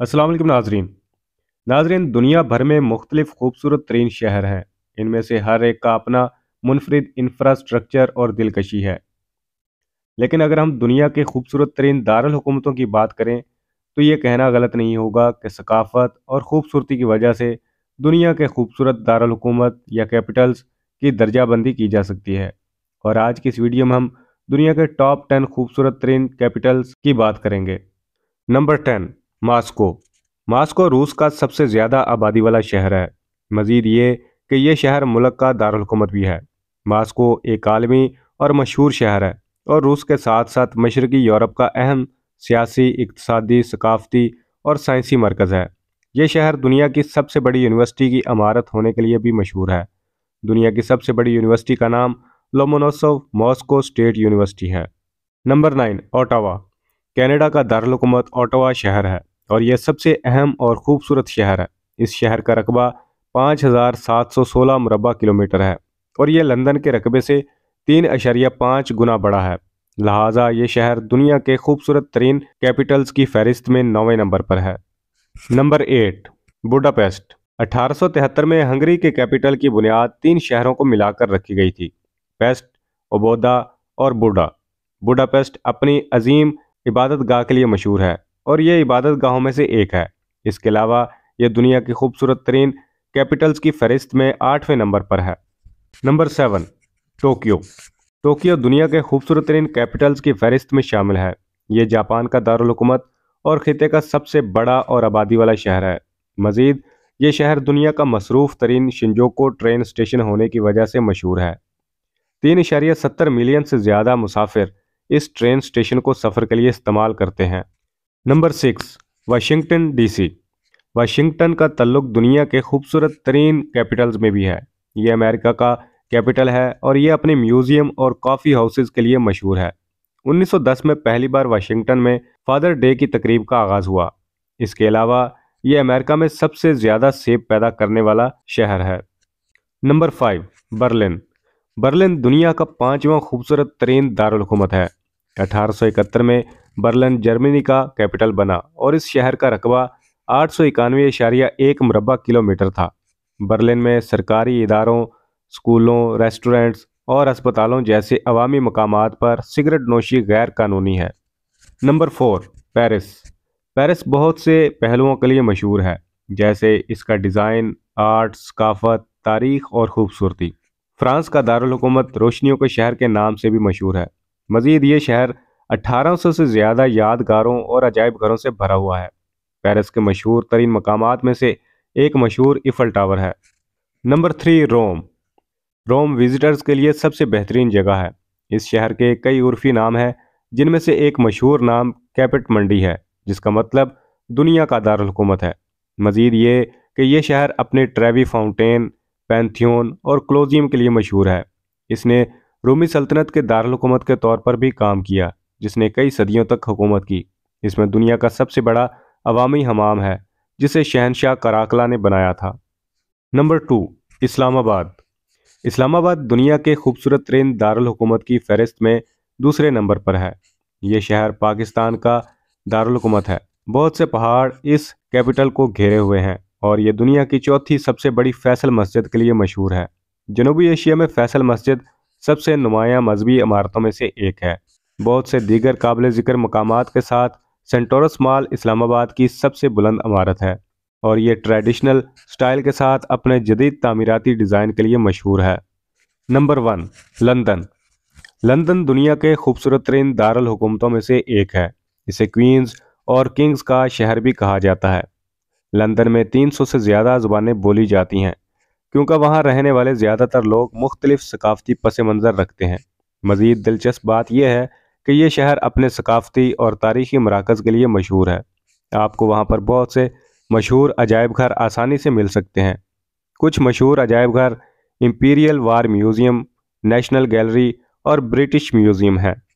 असलम नाजरीन नाजरीन दुनिया भर में मुख्तलिफ खूबसूरत तरीन शहर हैं इनमें से हर एक का अपना मुनफरद इंफ्रास्ट्रक्चर और दिलकशी है लेकिन अगर हम दुनिया के खूबसूरत तरीन दारकूमतों की बात करें तो ये कहना गलत नहीं होगा कि सकाफत और खूबसूरती की वजह से दुनिया के खूबसूरत दारकूमत या कैपिटल्स की दर्जाबंदी की जा सकती है और आज की इस वीडियो में हम दुनिया के टॉप टेन खूबसूरत तरीन कैपिटल्स की बात करेंगे नंबर टेन मास्को मास्को रूस का सबसे ज़्यादा आबादी वाला शहर है मज़ीद ये कि यह शहर मुल्क का दारकूमत भी है मास्को एक आलमी और मशहूर शहर है और रूस के साथ साथ मशरकी यूरोप का अहम सियासी इकतदी सकाफती और साइंसी मरकज़ है यह शहर दुनिया की सबसे बड़ी यूनिवर्सिटी की इमारत होने के लिए भी मशहूर है दुनिया की सबसे बड़ी यूनिवर्सिटी का नाम लोमोनोसोव मॉस्को स्टेट यूनिवर्सिटी है नंबर नाइन ओटावा कनाडा का दारकूमत ओटावा शहर है और यह सबसे अहम और ख़ूबसूरत शहर है इस शहर का रकबा 5,716 मरबा किलोमीटर है और यह लंदन के रकबे से तीन अशरिया पाँच गुना बड़ा है लिहाजा ये शहर दुनिया के खूबसूरत तरीन कैपिटल्स की फहरिस्त में नौवें नंबर पर है नंबर एट बुडापेस्ट 1873 में हंगरी के कैपिटल की बुनियाद तीन शहरों को मिलाकर रखी गई थी पेस्ट ओबोदा और बुडा बुडापेस्ट अपनी अजीम इबादत गाह के लिए मशहूर है और ये इबादत गाहों में से एक है इसके अलावा ये दुनिया की खूबसूरत तरीन कैपिटल्स की फहरिस्त में आठवें नंबर पर है नंबर सेवन टोक्यो टोक्यो दुनिया के खूबसूरत तरीन कैपिटल्स की फहरिस्त में शामिल है ये जापान का दारकूमत और खिते का सबसे बड़ा और आबादी वाला शहर है मज़ीद ये शहर दुनिया का मसरूफ़ तरीन शिंजोको ट्रेन स्टेशन होने की वजह से मशहूर है तीन इशारिया सत्तर मिलियन से ज़्यादा मुसाफिर इस ट्रेन स्टेशन को सफ़र के लिए इस्तेमाल करते हैं number six Washington DC Washington का तल्लुक दुनिया के खूबसूरत तरीन कैपिटल्स में भी है ये अमेरिका का कैपिटल है और ये अपने म्यूज़ियम और कॉफ़ी हाउसेज़ के लिए मशहूर है 1910 में पहली बार वाशिंगटन में फादर डे की तकरीब का आगाज़ हुआ इसके अलावा ये अमेरिका में सबसे ज़्यादा सेब पैदा करने वाला शहर है नंबर फाइव बर्लिन बर्लिन दुनिया का पाँचवा खूबसूरत तरीन दारकूमत है अठारह में बर्लिन जर्मनी का कैपिटल बना और इस शहर का रकबा आठ सौ इक्यानवे इशारिया एक मरबा किलोमीटर था बर्लिन में सरकारी इदारों स्कूलों रेस्टोरेंट्स और अस्पतालों जैसे अवामी मकाम पर सिगरेट नोशी गैर कानूनी है नंबर फोर पेरिस पेरिस बहुत से पहलुओं के लिए मशहूर है जैसे इसका डिज़ाइन आर्ट सकाफत तारीख और खूबसूरती फ्रांस का दारकूमत रोशनियों के शहर के नाम से भी मशहूर है मज़ीद ये शहर 1800 से ज़्यादा यादगारों और अजायब घरों से भरा हुआ है पेरिस के मशहूर तरीन मकाम में से एक मशहूर इफ़ल टावर है number three Rome Rome visitors के लिए सबसे बेहतरीन जगह है इस शहर के कई उर्फी नाम हैं जिनमें से एक मशहूर नाम कैपिट मंडी है जिसका मतलब दुनिया का दारकूमत है मज़ीद ये कि यह शहर अपने ट्रेवी फाउंटेन पैंथियोन और क्लोजियम के लिए मशहूर है इसने रोमी सल्तनत के दारकूमत के तौर पर भी काम किया जिसने कई सदियों तक हुकूमत की इसमें दुनिया का सबसे बड़ा अवामी हमाम है जिसे शहनशाह कराकला ने बनाया था नंबर टू इस्लामाबाद इस्लामाबाद दुनिया के खूबसूरत तरीन दारकूमत की फहरिस्त में दूसरे नंबर पर है ये शहर पाकिस्तान का दारकूमत है बहुत से पहाड़ इस कैपिटल को घेरे हुए हैं और यह दुनिया की चौथी सबसे बड़ी फैसल मस्जिद के लिए मशहूर है जनूबी एशिया में फैसल मस्जिद सबसे नुमाया मजहबी इमारतों में से एक है बहुत से दीगर काबिल ज़िक्र मकाम के साथ सेंटोरस माल इस्लामाबाद की सबसे बुलंद इमारत है और ये ट्रेडिशनल स्टाइल के साथ अपने जदीद तमीराती डिज़ाइन के लिए मशहूर है नंबर वन लंदन लंदन दुनिया के खूबसूरत तरीन दारकूमतों में से एक है इसे क्वींस और किंग्स का शहर भी कहा जाता है लंदन में 300 से ज़्यादा ज़ुबानें बोली जाती हैं क्योंकि वहाँ रहने वाले ज़्यादातर लोग मुख्तलिफ सकाफती पस मंज़र रखते हैं मज़ीद दिलचस्प बात यह है कि ये शहर अपने सकाफती और तारीखी मराकज़ के लिए मशहूर है आपको वहाँ पर बहुत से मशहूर अजायब घर आसानी से मिल सकते हैं कुछ मशहूर अजायब घर Imperial War Museum National Gallery और ब्रिटिश म्यूज़ियम है